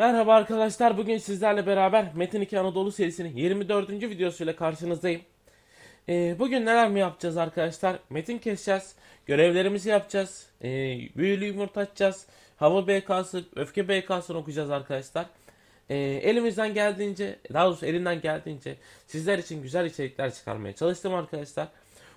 Merhaba arkadaşlar bugün sizlerle beraber Metin 2 Anadolu serisinin 24. videosuyla karşınızdayım. Ee, bugün neler mi yapacağız arkadaşlar? Metin keseceğiz, görevlerimizi yapacağız, ee, büyülü yumurta açacağız, hava BK'sı, öfke BK'sını okuyacağız arkadaşlar. Ee, elimizden geldiğince, daha doğrusu elinden geldiğince sizler için güzel içerikler çıkarmaya çalıştım arkadaşlar.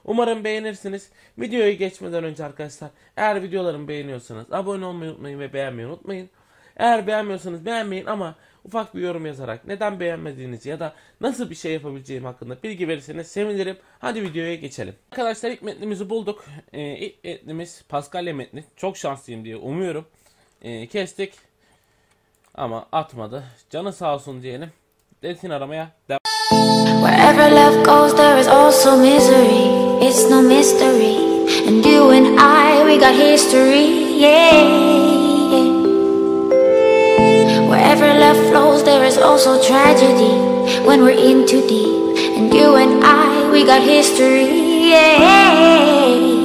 Umarım beğenirsiniz. Videoyu geçmeden önce arkadaşlar eğer videolarımı beğeniyorsanız abone olmayı unutmayın ve beğenmeyi unutmayın. Eğer beğenmiyorsanız beğenmeyin ama ufak bir yorum yazarak neden beğenmediğinizi ya da nasıl bir şey yapabileceğim hakkında bilgi verirseniz sevinirim. Hadi videoya geçelim. Arkadaşlar ilk metnimizi bulduk. Ee, ilk metnimiz Paskalya metni. Çok şanslıyım diye umuyorum. Ee, kestik ama atmadı. Canı sağ olsun diyelim. Desin aramaya devam. Wherever love goes there is also misery. It's no mystery. And you and I we got history. Yeah. river love flows, there is also tragedy When we're in too deep And you and I, we got history yeah.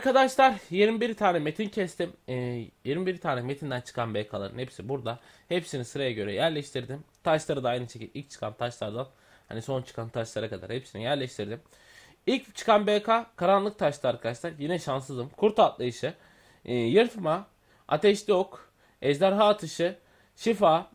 Arkadaşlar 21 tane metin kestim. E, ee, 21 tane metinden çıkan BK'ların hepsi burada. Hepsini sıraya göre yerleştirdim. Taşları da aynı şekilde ilk çıkan taşlardan hani son çıkan taşlara kadar hepsini yerleştirdim. İlk çıkan BK karanlık taştı arkadaşlar. Yine şanssızım. Kurt atlayışı, e, yırtma, ateşli ok, ejderha atışı, şifa,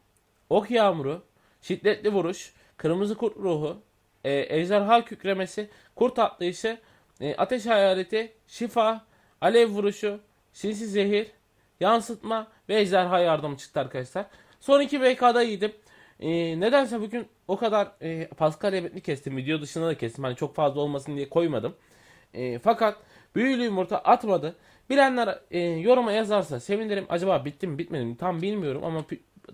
ok yağmuru, şiddetli vuruş, kırmızı kurt ruhu, e, ejderha kükremesi, kurt atlayışı, e, ateş hayaleti, şifa, alev vuruşu, sinsi zehir, yansıtma ve ejderha yardımı çıktı arkadaşlar. Son iki BK'da yedim. E, nedense bugün o kadar e, Pascal ebetli kestim. Video dışında da kestim. Hani çok fazla olmasın diye koymadım. E, fakat büyülü yumurta atmadı. Bilenler e, yoruma yazarsa sevinirim. Acaba bitti mi bitmedi mi tam bilmiyorum ama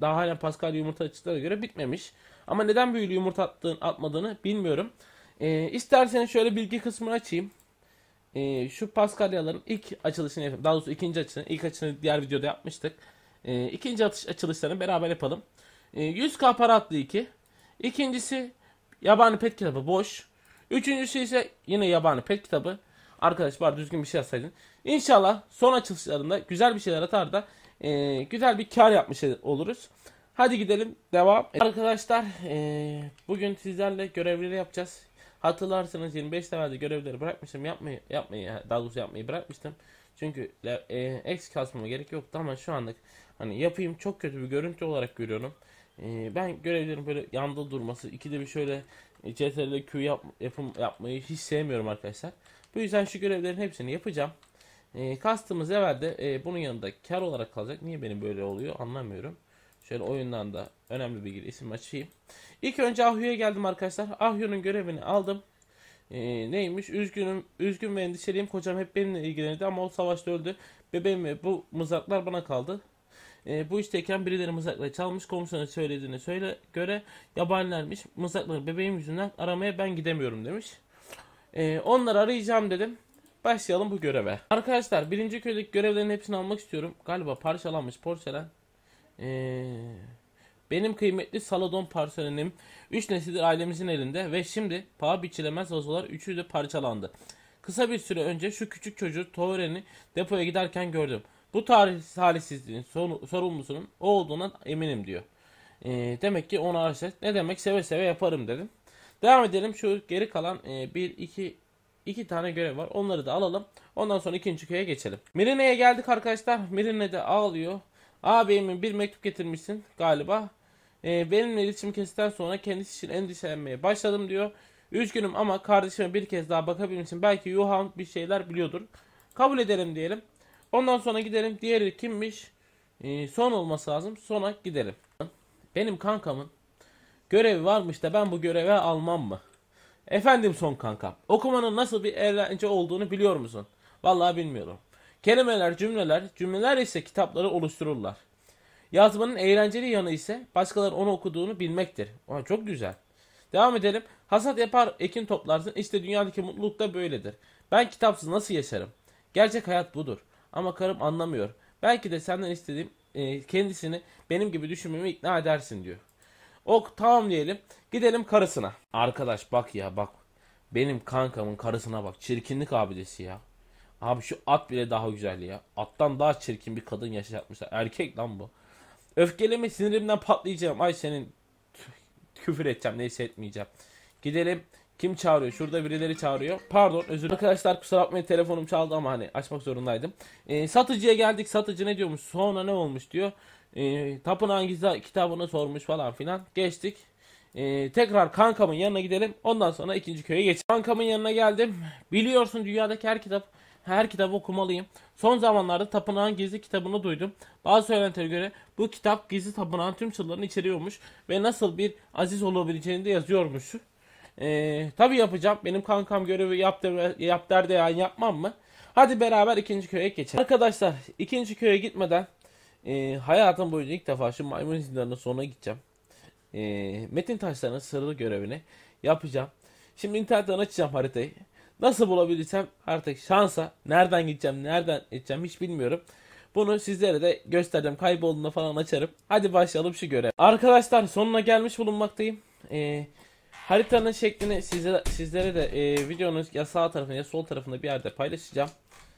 daha hala Pascal yumurta açıklara göre bitmemiş. Ama neden büyülü yumurta attığın, atmadığını bilmiyorum. E, isterseniz şöyle bilgi kısmını açayım. E, şu Paskalyaların ilk açılışını yapalım. Daha doğrusu ikinci açılışını. ilk açılışını diğer videoda yapmıştık. E, ikinci atış açılışlarını beraber yapalım. E, 100k para attı 2. İkincisi yabani pet kitabı boş. Üçüncüsü ise yine yabani pet kitabı. Arkadaş var düzgün bir şey yazsaydın. İnşallah son açılışlarında güzel bir şeyler atar da e, güzel bir kar yapmış oluruz. Hadi gidelim devam. Arkadaşlar e, bugün sizlerle görevleri yapacağız. Hatırlarsınız 25 temelde görevleri bırakmıştım. Yapmayı, yapmayı daha doğrusu yapmayı bırakmıştım. Çünkü e, eksik kasmama gerek yoktu ama şu anlık hani yapayım çok kötü bir görüntü olarak görüyorum. E, ben görevlerin böyle yanda durması, ikide bir şöyle CTRL Q yap, yapım, yapmayı hiç sevmiyorum arkadaşlar. Bu yüzden şu görevlerin hepsini yapacağım. E, kastımız evvel de e, bunun yanında kar olarak kalacak. Niye benim böyle oluyor anlamıyorum. Şöyle oyundan da önemli bilgi isim açayım. İlk önce Ahyo'ya geldim arkadaşlar. Ahyo'nun görevini aldım. Ee, neymiş? Üzgünüm, üzgün ve endişeliyim. Kocam hep benimle ilgilenirdi ama o savaşta öldü. Bebeğim ve bu mızraklar bana kaldı. E, bu işteyken birileri mızrakla çalmış komisyona söylediğine söyle göre yabanilermiş. Mızrakları bebeğim yüzünden aramaya ben gidemiyorum demiş. E, onları arayacağım dedim. Başlayalım bu göreve. Arkadaşlar birinci köydeki görevlerin hepsini almak istiyorum. Galiba parçalanmış porselen. Ee, benim kıymetli Saladon parselinim 3 nesildir ailemizin elinde ve şimdi paha biçilemez vazolar üçü de parçalandı. Kısa bir süre önce şu küçük çocuğu Tore'ni depoya giderken gördüm. Bu tarih talihsizliğin sorumlusunun o olduğuna eminim diyor. E, demek ki onu arşet. Ne demek seve seve yaparım dedim. Devam edelim şu geri kalan e, bir iki iki tane görev var. Onları da alalım. Ondan sonra ikinci köye geçelim. Mirine'ye geldik arkadaşlar. Mirine de ağlıyor. Ağabeyimin bir mektup getirmişsin galiba. E, benimle iletişim kesilden sonra kendisi için endişelenmeye başladım diyor. Üzgünüm ama kardeşime bir kez daha bakabilmek belki Yuhan bir şeyler biliyordur. Kabul edelim diyelim. Ondan sonra gidelim. Diğeri kimmiş? E, son olması lazım. Sona gidelim. Benim kankamın görevi varmış da ben bu göreve almam mı? Efendim son kankam. Okumanın nasıl bir eğlence olduğunu biliyor musun? Vallahi bilmiyorum. Kelimeler, cümleler, cümleler ise kitapları oluştururlar. Yazmanın eğlenceli yanı ise başkaları onu okuduğunu bilmektir. Oha, çok güzel. Devam edelim. Hasat yapar, ekin toplarsın. İşte dünyadaki mutluluk da böyledir. Ben kitapsız nasıl yaşarım? Gerçek hayat budur. Ama karım anlamıyor. Belki de senden istediğim e, kendisini benim gibi düşünmemi ikna edersin diyor. Ok tamam diyelim. Gidelim karısına. Arkadaş bak ya bak. Benim kankamın karısına bak. Çirkinlik abidesi ya. Abi şu at bile daha güzel ya. Attan daha çirkin bir kadın yaşatmışlar. Erkek lan bu. Öfkeleme sinirimden patlayacağım. Ay senin küfür edeceğim neyse etmeyeceğim. Gidelim. Kim çağırıyor? Şurada birileri çağırıyor. Pardon özür dilerim. Arkadaşlar kusura bakmayın telefonum çaldı ama hani açmak zorundaydım. Ee, satıcıya geldik. Satıcı ne diyormuş? Sonra ne olmuş diyor. Ee, tapınağın gizli kitabını sormuş falan filan. Geçtik. Ee, tekrar kankamın yanına gidelim. Ondan sonra ikinci köye geç. Kankamın yanına geldim. Biliyorsun dünyadaki her kitap her kitabı okumalıyım. Son zamanlarda tapınağın gizli kitabını duydum. Bazı söylentilere göre bu kitap gizli tapınağın tüm sırlarını içeriyormuş ve nasıl bir aziz olabileceğini de yazıyormuş. Ee, tabii yapacağım. Benim kankam görevi yap, de, yap der yani yapmam mı? Hadi beraber ikinci köye geçelim. Arkadaşlar ikinci köye gitmeden e, hayatım boyunca ilk defa şu maymun zindanının sonuna gideceğim. E, metin taşlarının sırrı görevini yapacağım. Şimdi internetten açacağım haritayı. Nasıl bulabilirsem artık şansa nereden gideceğim nereden gideceğim hiç bilmiyorum. Bunu sizlere de göstereceğim. Kaybolduğunda falan açarım. Hadi başlayalım şu görev. Arkadaşlar sonuna gelmiş bulunmaktayım. Ee, haritanın şeklini size, sizlere de e, videonun ya sağ tarafında ya sol tarafında bir yerde paylaşacağım.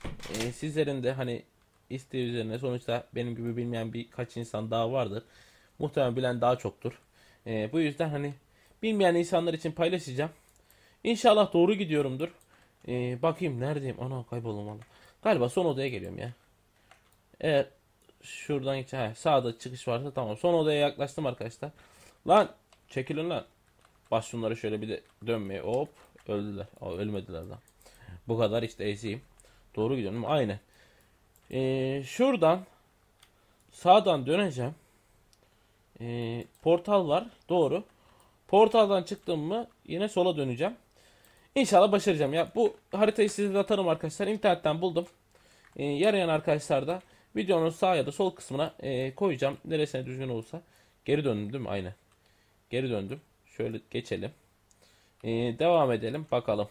Ee, sizlerin de hani isteği üzerine sonuçta benim gibi bilmeyen birkaç insan daha vardır. Muhtemelen bilen daha çoktur. Ee, bu yüzden hani bilmeyen insanlar için paylaşacağım. İnşallah doğru gidiyorumdur. Ee, bakayım neredeyim? Ana kayboldum Galiba son odaya geliyorum ya. Eğer şuradan hiç he, sağda çıkış varsa tamam. Son odaya yaklaştım arkadaşlar. Lan çekilin lan. Baş şunları şöyle bir de dönmeye. Hop öldüler. Aa, ölmediler lan. Bu kadar işte eziyim. Doğru gidiyorum aynı. Ee, şuradan sağdan döneceğim. Ee, portal var. Doğru. Portaldan çıktım mı yine sola döneceğim. İnşallah başaracağım. Ya bu haritayı size de atarım arkadaşlar. İnternetten buldum. E, yarayan arkadaşlar da videonun sağ ya da sol kısmına e, koyacağım. Neresine düzgün olsa. Geri döndüm değil mi? Aynen. Geri döndüm. Şöyle geçelim. E, devam edelim. Bakalım.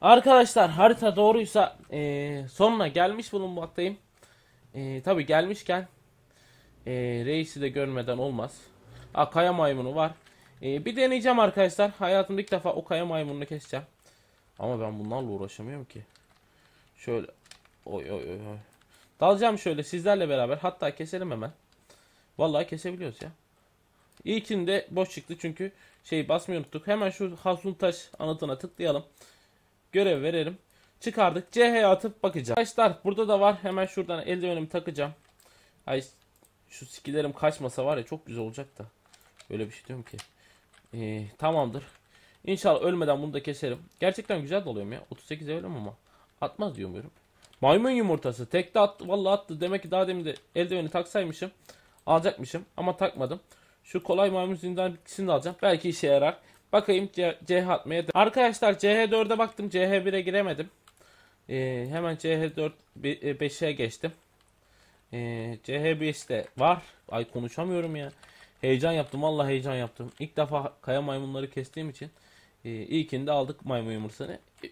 Arkadaşlar harita doğruysa e, sonuna gelmiş bulunmaktayım. E, Tabi gelmişken e, reisi de görmeden olmaz. Aa, kaya maymunu var. E, bir deneyeceğim arkadaşlar. Hayatımda ilk defa o kaya maymununu keseceğim. Ama ben bunlarla uğraşamıyorum ki. Şöyle. Oy oy oy. Dalacağım şöyle sizlerle beraber. Hatta keselim hemen. Vallahi kesebiliyoruz ya. İlkinde boş çıktı çünkü şey basmayı unuttuk. Hemen şu Hasuntaş anıtına tıklayalım. Görev verelim. Çıkardık. CH atıp bakacağım. Arkadaşlar burada da var. Hemen şuradan eldivenimi takacağım. Ay şu skillerim kaçmasa var ya çok güzel olacak da. Öyle bir şey diyorum ki. Ee, tamamdır. İnşallah ölmeden bunu da keserim. Gerçekten güzel dalıyorum ya. 38 evlem ama. Atmaz diyor muyum? Maymun yumurtası. Tek de attı. Valla attı. Demek ki daha demin de eldiveni taksaymışım. Alacakmışım. Ama takmadım. Şu kolay maymun zindan bitkisini de alacağım. Belki işe yarar. Bakayım CH atmaya. Arkadaşlar CH4'e baktım. CH1'e giremedim. Ee, hemen CH4 5'e e, geçtim. Ee, CH5'te var. Ay konuşamıyorum ya. Heyecan yaptım. Valla heyecan yaptım. İlk defa kaya maymunları kestiğim için. Ee, ilkinde aldık maymun yumurtasını. Ee,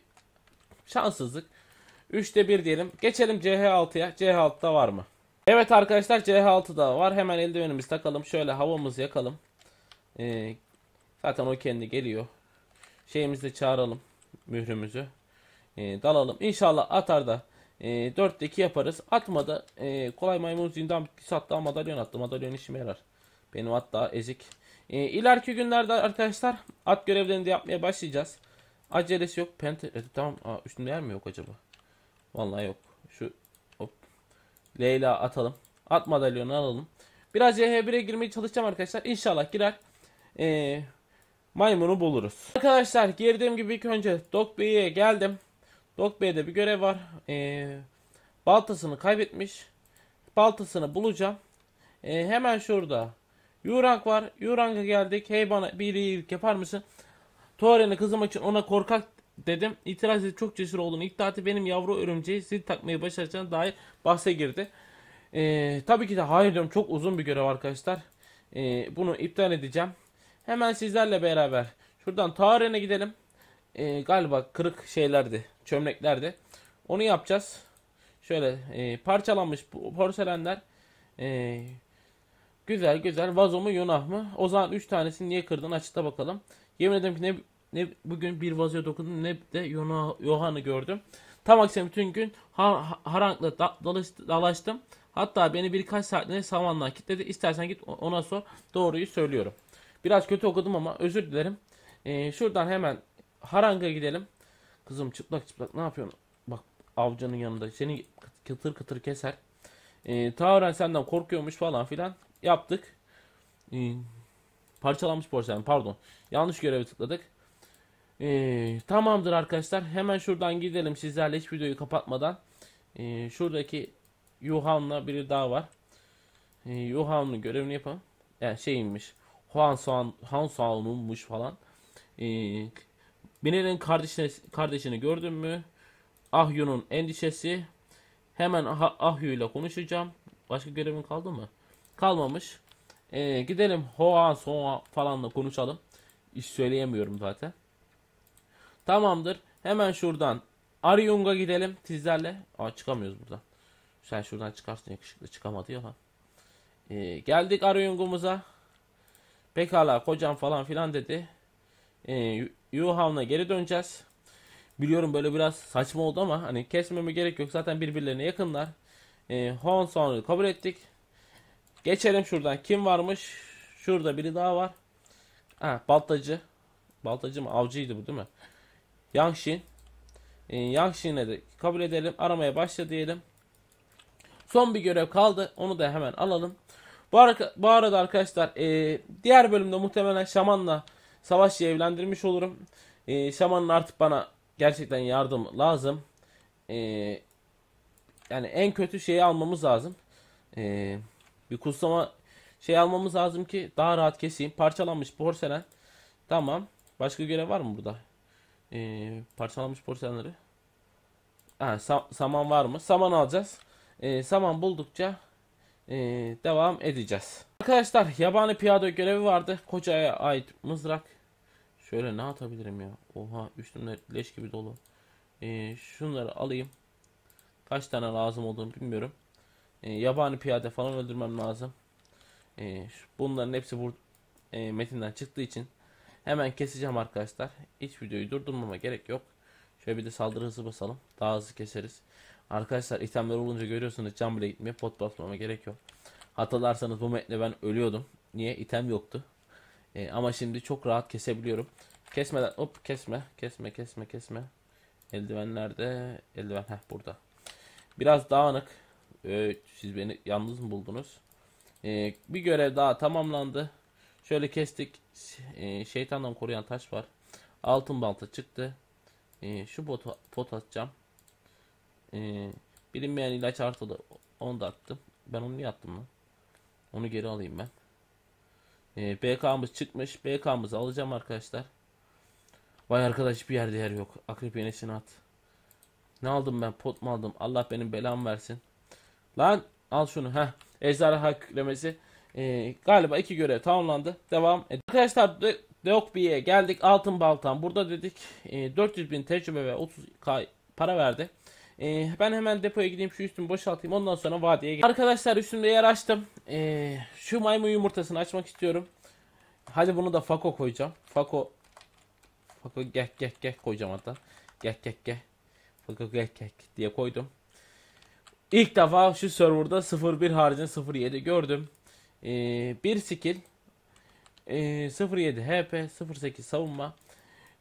şanssızlık. 3'te 1 diyelim. Geçelim CH6'ya. CH6'da var mı? Evet arkadaşlar CH6'da var. Hemen eldivenimizi takalım. Şöyle havamızı yakalım. Ee, zaten o kendi geliyor. Şeyimizi çağıralım. Mührümüzü. Ee, dalalım. İnşallah atar da e, 4'te 2 yaparız. Atmadı. E, kolay maymun zindan bitkisi attı. Madalyon attı. Madalyon işime yarar. Benim hatta ezik e, ileriki günlerde arkadaşlar at görevlerini de yapmaya başlayacağız. Acelesi yok. Pente, e, tamam. Aa, üstünde yer mi yok acaba? Vallahi yok. Şu hop. Leyla atalım. At madalyonu alalım. Biraz CH1'e girmeye çalışacağım arkadaşlar. İnşallah girer. E, maymunu buluruz. Arkadaşlar girdiğim gibi ilk önce Dok Bey'e geldim. Dok Bey'de bir görev var. E, baltasını kaybetmiş. Baltasını bulacağım. E, hemen şurada Yurank var. Yurank'a geldik. Hey bana bir iyilik yapar mısın? Tuvaren'e kızım için ona korkak dedim. İtiraz edip çok cesur olduğunu iddia etti. Benim yavru örümceği zil takmayı başaracağına dair bahse girdi. Ee, tabii ki de hayır diyorum. Çok uzun bir görev arkadaşlar. Ee, bunu iptal edeceğim. Hemen sizlerle beraber şuradan Tuvaren'e gidelim. Ee, galiba kırık şeylerdi. Çömleklerdi. Onu yapacağız. Şöyle e, parçalanmış porselenler. Eee Güzel güzel. Vazo mu Yonah mı? O zaman 3 tanesini niye kırdın? Açıkla bakalım. Yemin ederim ki ne, ne bugün bir vazoya dokundum ne de Yonah, Yohan'ı gördüm. Tam aksine bütün gün har, harankla da, dalış, dalaştım. Hatta beni birkaç saatliğine savanlığa kilitledi. İstersen git ona sor. Doğruyu söylüyorum. Biraz kötü okudum ama özür dilerim. Ee, şuradan hemen haranga gidelim. Kızım çıplak çıplak ne yapıyorsun? Bak avcının yanında seni kıtır kıtır keser. Ee, Tauren senden korkuyormuş falan filan yaptık. Ee, parçalanmış porselen pardon. Yanlış göreve tıkladık. Ee, tamamdır arkadaşlar. Hemen şuradan gidelim sizlerle hiç videoyu kapatmadan. Ee, şuradaki Yuhan'la biri daha var. Ee, Yuhan'ın görevini yapalım. Yani şeymiş. Han Soğan, Han Soğan'ınmış falan. Ee, Binenin kardeşini, kardeşini gördün mü? Ahyu'nun endişesi. Hemen Ahyu ile konuşacağım. Başka görevim kaldı mı? kalmamış. Ee, gidelim Hoan Soa falanla konuşalım. İş söyleyemiyorum zaten. Tamamdır. Hemen şuradan Aryung'a gidelim sizlerle. Aa çıkamıyoruz buradan. Sen şuradan çıkarsın yakışıklı çıkamadı ya lan. Ee, geldik Aryung'umuza. Pekala kocam falan filan dedi. Ee, Yuhav'la geri döneceğiz. Biliyorum böyle biraz saçma oldu ama hani kesmeme gerek yok. Zaten birbirlerine yakınlar. Ee, Hon sonra kabul ettik. Geçelim şuradan. Kim varmış? Şurada biri daha var. Ha, baltacı. Baltacı mı? Avcıydı bu değil mi? Yangshin. E, ee, Yangshin'e de kabul edelim. Aramaya başla diyelim. Son bir görev kaldı. Onu da hemen alalım. Bu, arada, bu arada arkadaşlar e, diğer bölümde muhtemelen Şaman'la savaşçı evlendirmiş olurum. E, Şaman'ın artık bana gerçekten yardım lazım. E, yani en kötü şeyi almamız lazım. Eee bir kutsama şey almamız lazım ki daha rahat keseyim. Parçalanmış porselen. Tamam. Başka görev var mı burada? Ee, parçalanmış porselenleri. Ha, sam saman var mı? Saman alacağız. Ee, saman buldukça e, devam edeceğiz. Arkadaşlar yabani piyade görevi vardı. Kocaya ait mızrak. Şöyle ne atabilirim ya? Oha üstümde leş gibi dolu. Ee, şunları alayım. Kaç tane lazım olduğunu bilmiyorum. E, yabani piyade falan öldürmem lazım. E, bunların hepsi bu e, metinden çıktığı için hemen keseceğim arkadaşlar. Hiç videoyu durdurmama gerek yok. Şöyle bir de saldırı hızı basalım. Daha hızlı keseriz. Arkadaşlar itemler olunca görüyorsunuz cam bile gitmiyor. Pot basmama gerek yok. Hatırlarsanız bu metne ben ölüyordum. Niye? item yoktu. E, ama şimdi çok rahat kesebiliyorum. Kesmeden hop kesme kesme kesme kesme. Eldivenlerde Eldiven heh burada. Biraz dağınık. Ee, siz beni yalnız mı buldunuz? Ee, bir görev daha tamamlandı. Şöyle kestik. Ee, şeytandan koruyan taş var. Altın balta çıktı. Ee, şu botu, pot atacağım. Ee, bilinmeyen ilaç artılı. Onu da attım. Ben onu niye attım lan? Onu geri alayım ben. Ee, BK'mız çıkmış. BK'mızı alacağım arkadaşlar. Vay arkadaş bir yerde yer yok. Akrep yenesini at. Ne aldım ben? Pot mu aldım? Allah benim belamı versin. Lan al şunu. ha Ejderha küklemesi. Ee, galiba iki görev tamamlandı. Devam. E, arkadaşlar de Deokbi'ye geldik. Altın Baltan. Burada dedik e, ee, 400 bin tecrübe ve 30k para verdi. E, ben hemen depoya gideyim şu üstümü boşaltayım. Ondan sonra vadiye gideyim. Arkadaşlar üstümde yer açtım. E, şu maymun yumurtasını açmak istiyorum. Hadi bunu da Fako koyacağım. Fako. Fako geh geh geh koyacağım hatta. Geh geh geh. Fako geh geh diye koydum. İlk defa şu serverda 01 1 haricinde 0 gördüm. Ee, bir skill. Ee, 0 HP, 08 savunma.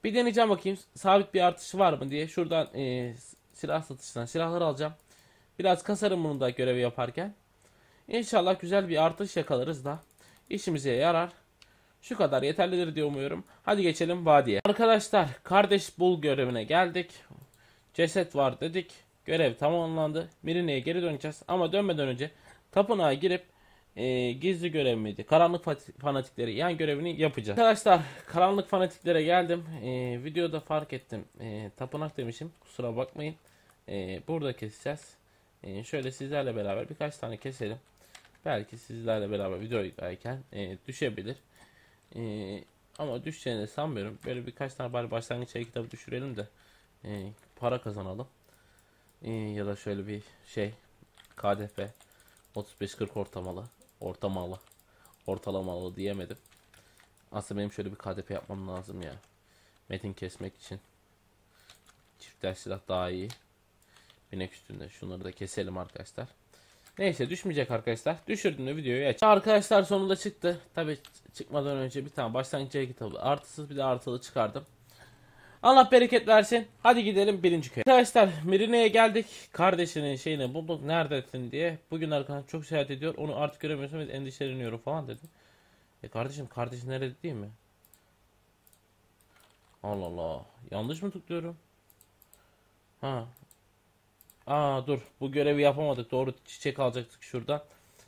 Bir deneyeceğim bakayım sabit bir artış var mı diye. Şuradan e, silah satışından silahlar alacağım. Biraz kasarım bunu da görevi yaparken. İnşallah güzel bir artış yakalarız da. işimize yarar. Şu kadar yeterlidir diye umuyorum. Hadi geçelim vadiye. Arkadaşlar kardeş bul görevine geldik. Ceset var dedik. Görev tamamlandı. Mirine'ye geri döneceğiz. Ama dönmeden önce tapınağa girip e, gizli görev miydi? Karanlık fanatikleri yan görevini yapacağız. Arkadaşlar karanlık fanatiklere geldim. E, videoda fark ettim. E, tapınak demişim. Kusura bakmayın. E, burada keseceğiz. E, şöyle sizlerle beraber birkaç tane keselim. Belki sizlerle beraber videodayken e, düşebilir. E, ama düşeceğini sanmıyorum. Böyle birkaç tane bari başlangıç kitabı düşürelim de e, para kazanalım ya da şöyle bir şey KDP 35-40 ortamalı ortamalı ortalamalı diyemedim. Aslında benim şöyle bir KDP yapmam lazım ya. Metin kesmek için. Çiftler silah daha iyi. Binek üstünde. Şunları da keselim arkadaşlar. Neyse düşmeyecek arkadaşlar. Düşürdüm de videoyu aç. Arkadaşlar sonunda çıktı. Tabi çıkmadan önce bir tane başlangıç kitabı Artısız bir de artılı çıkardım. Allah bereket versin. Hadi gidelim birinci köye. Arkadaşlar Mirine'ye geldik. Kardeşinin şeyini bulduk. Neredesin diye. Bugün arkadaşlar çok seyahat ediyor. Onu artık göremiyorsunuz. Endişeleniyorum falan dedi. E kardeşim kardeşin nerede değil mi? Allah Allah. Yanlış mı tıklıyorum? Ha. Aa dur. Bu görevi yapamadık. Doğru çiçek alacaktık şuradan.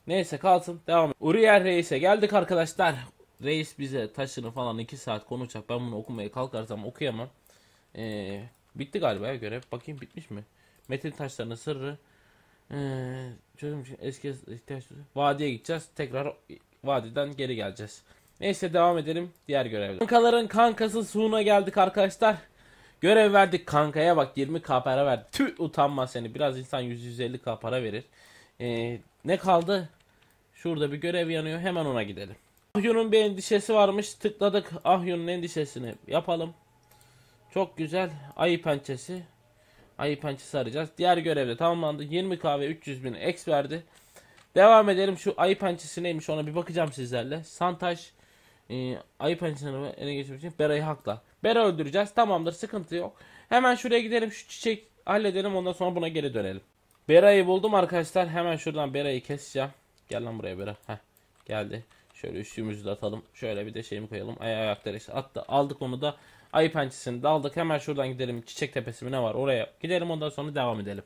Neyse kalsın. Devam. Uriel Reis'e geldik arkadaşlar. Reis bize taşını falan 2 saat konuşacak. Ben bunu okumaya kalkarsam okuyamam. Ee, bitti galiba ya görev. Bakayım bitmiş mi? Metin taşlarının sırrı. Ee, çözüm için eski ihtiyaç Vadiye gideceğiz. Tekrar vadiden geri geleceğiz. Neyse devam edelim diğer görevde. Kankaların kankası Suğuna geldik arkadaşlar. Görev verdik kankaya bak 20k para verdi. Tüh utanma seni biraz insan 100-150k para verir. Ee, ne kaldı? Şurada bir görev yanıyor hemen ona gidelim. Ahyun'un bir endişesi varmış tıkladık Ahyun'un endişesini yapalım. Çok güzel. Ayı pençesi. Ayı pençesi arayacağız. Diğer görevde tamamlandı. 20k ve 300 bin X verdi. Devam edelim. Şu ayı pençesi neymiş ona bir bakacağım sizlerle. Santaj e, ayı pençesini ele geçirmek için Bera'yı hakla. Bera öldüreceğiz. Tamamdır. Sıkıntı yok. Hemen şuraya gidelim. Şu çiçek halledelim. Ondan sonra buna geri dönelim. Bera'yı buldum arkadaşlar. Hemen şuradan Bera'yı keseceğim. Gel lan buraya Bera. Heh, geldi. Şöyle üstümüzü de atalım. Şöyle bir de şeyimi koyalım. Ay ayakları işte attı. Aldık onu da Ayı pençesini Daldık Hemen şuradan gidelim. Çiçek tepesi mi ne var oraya gidelim. Ondan sonra devam edelim.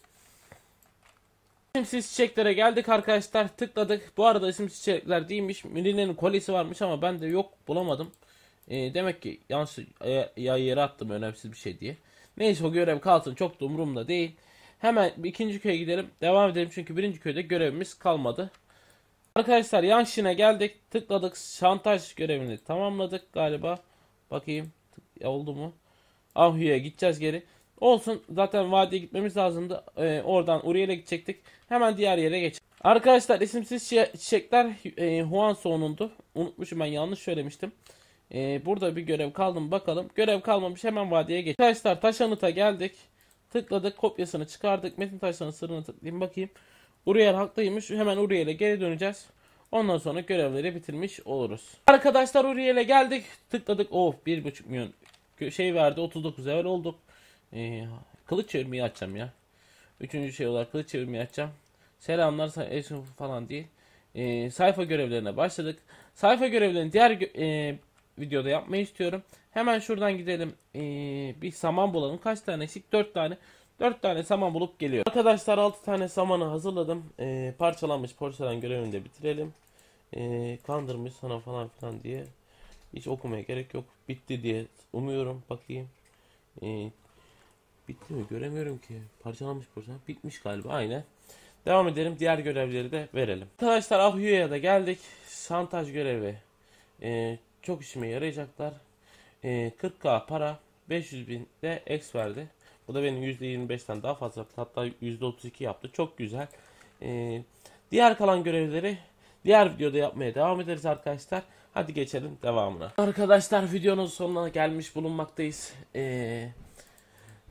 İsimsiz çiçeklere geldik arkadaşlar. Tıkladık. Bu arada isimsiz çiçekler değilmiş. Müline'nin kolyesi varmış ama ben de yok bulamadım. E, demek ki yanlış e, ya yere attım önemsiz bir şey diye. Neyse o görev kalsın çok da umurumda değil. Hemen ikinci köye gidelim. Devam edelim çünkü birinci köyde görevimiz kalmadı. Arkadaşlar Yanshin'e geldik. Tıkladık. Şantaj görevini tamamladık galiba. Bakayım oldu mu? Ahu'ya gideceğiz geri. Olsun zaten vadiye gitmemiz lazımdı. Ee, oradan Uriel'e gidecektik. Hemen diğer yere geç. Arkadaşlar isimsiz çiçekler e, Huanso'nundu. Unutmuşum ben yanlış söylemiştim. E, burada bir görev kaldım bakalım. Görev kalmamış hemen vadiye geç. Arkadaşlar taş anıta geldik. Tıkladık kopyasını çıkardık. Metin Taşan'ın sırrını tıklayayım bakayım. Uriel haklıymış. Hemen Uriel'e geri döneceğiz. Ondan sonra görevleri bitirmiş oluruz. Arkadaşlar Uriel'e geldik. Tıkladık. Of oh, 1.5 milyon şey verdi 39 level olduk. Ee, kılıç çevirmeyi açacağım ya. Üçüncü şey olarak kılıç çevirmeyi açacağım. Selamlar e, falan değil. Ee, sayfa görevlerine başladık. Sayfa görevlerini diğer e, videoda yapmayı istiyorum. Hemen şuradan gidelim. Ee, bir saman bulalım. Kaç tane eksik? 4 tane. 4 tane saman bulup geliyor. Arkadaşlar 6 tane samanı hazırladım. Ee, parçalanmış porselen görevini de bitirelim. Ee, kandırmış sana falan filan diye hiç okumaya gerek yok. Bitti diye umuyorum. Bakayım. Ee, bitti mi? Göremiyorum ki. Parçalanmış parça. Bitmiş galiba. Aynen. Devam edelim. Diğer görevleri de verelim. Arkadaşlar Ahuya'ya da geldik. Şantaj görevi. Ee, çok işime yarayacaklar. Ee, 40k para. 500 bin de X verdi. Bu da benim %25'ten daha fazla yaptı. Hatta %32 yaptı. Çok güzel. Ee, diğer kalan görevleri diğer videoda yapmaya devam ederiz arkadaşlar. Hadi geçelim devamına. Arkadaşlar videonun sonuna gelmiş bulunmaktayız. Ee,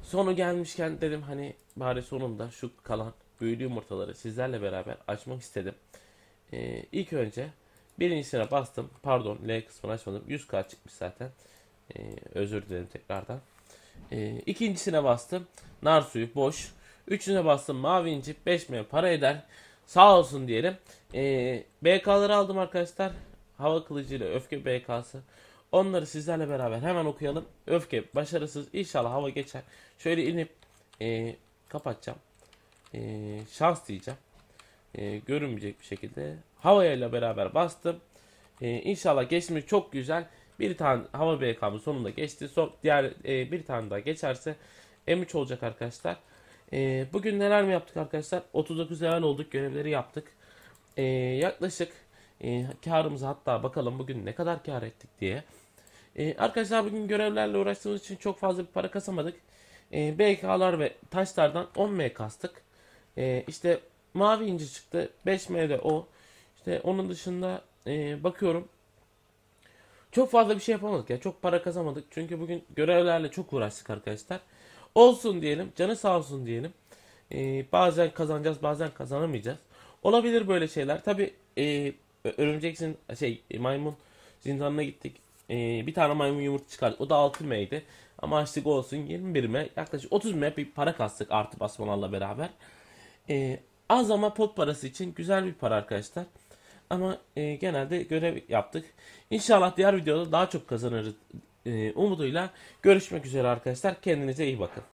sonu gelmişken dedim hani bari sonunda şu kalan büyülü yumurtaları sizlerle beraber açmak istedim. Ee, ilk önce birincisine bastım. Pardon L kısmını açmadım. 100K çıkmış zaten. Ee, özür dilerim tekrardan. Ee, ikincisine bastım. Nar suyu boş. Üçüne bastım mavi inci 5 M para eder. Sağ olsun diyelim. Ee, BK'ları aldım arkadaşlar. Hava kılıcıyla öfke BK'sı. Onları sizlerle beraber hemen okuyalım. Öfke başarısız. İnşallah hava geçer. Şöyle inip e, kapatacağım. E, şans diyeceğim. E, görünmeyecek bir şekilde. Havaya ile beraber bastım. E, inşallah geçmiş çok güzel. Bir tane hava BK'mın sonunda geçti. Son, diğer e, bir tane daha geçerse M3 olacak arkadaşlar. E, bugün neler mi yaptık arkadaşlar? 39 level olduk. Görevleri yaptık. E, yaklaşık e, karımıza hatta bakalım bugün ne kadar kar ettik diye. E, arkadaşlar bugün görevlerle uğraştığımız için çok fazla bir para kasamadık. E, BK'lar ve taşlardan 10M kastık. E, işte mavi inci çıktı. 5M de o. İşte onun dışında e, bakıyorum. Çok fazla bir şey yapamadık ya. Çok para kazamadık. Çünkü bugün görevlerle çok uğraştık arkadaşlar. Olsun diyelim. Canı sağ olsun diyelim. E, bazen kazanacağız bazen kazanamayacağız. Olabilir böyle şeyler. Tabi e, örümcek şey maymun zindanına gittik. Ee, bir tane maymun yumurta çıkardı. O da 6 meydi Ama açlık olsun 21 me yaklaşık 30 me bir para kastık artı basmalarla beraber. Ee, az ama pot parası için güzel bir para arkadaşlar. Ama e, genelde görev yaptık. İnşallah diğer videoda daha çok kazanırız e, umuduyla görüşmek üzere arkadaşlar. Kendinize iyi bakın.